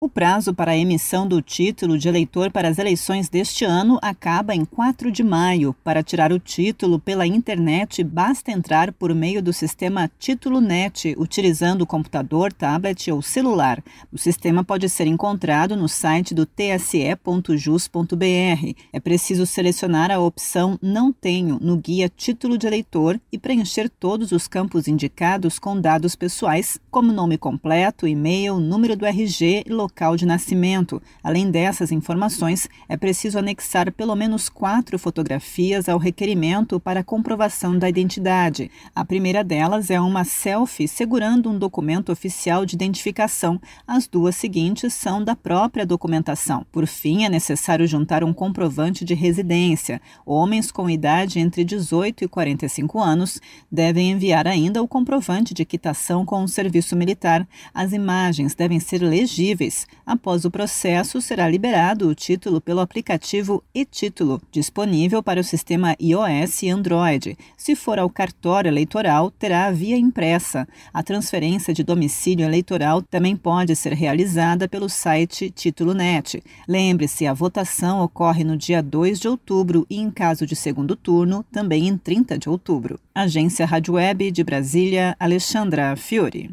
O prazo para a emissão do título de eleitor para as eleições deste ano acaba em 4 de maio. Para tirar o título pela internet, basta entrar por meio do sistema Título Net, utilizando computador, tablet ou celular. O sistema pode ser encontrado no site do tse.jus.br. É preciso selecionar a opção Não Tenho no guia Título de Eleitor e preencher todos os campos indicados com dados pessoais, como nome completo, e-mail, número do RG e local local de nascimento. Além dessas informações, é preciso anexar pelo menos quatro fotografias ao requerimento para comprovação da identidade. A primeira delas é uma selfie segurando um documento oficial de identificação. As duas seguintes são da própria documentação. Por fim, é necessário juntar um comprovante de residência. Homens com idade entre 18 e 45 anos devem enviar ainda o comprovante de quitação com o serviço militar. As imagens devem ser legíveis mês. Após o processo, será liberado o título pelo aplicativo e-Título, disponível para o sistema iOS e Android. Se for ao cartório eleitoral, terá a via impressa. A transferência de domicílio eleitoral também pode ser realizada pelo site TítuloNet. Lembre-se, a votação ocorre no dia 2 de outubro e, em caso de segundo turno, também em 30 de outubro. Agência Rádio Web de Brasília, Alexandra Fiore.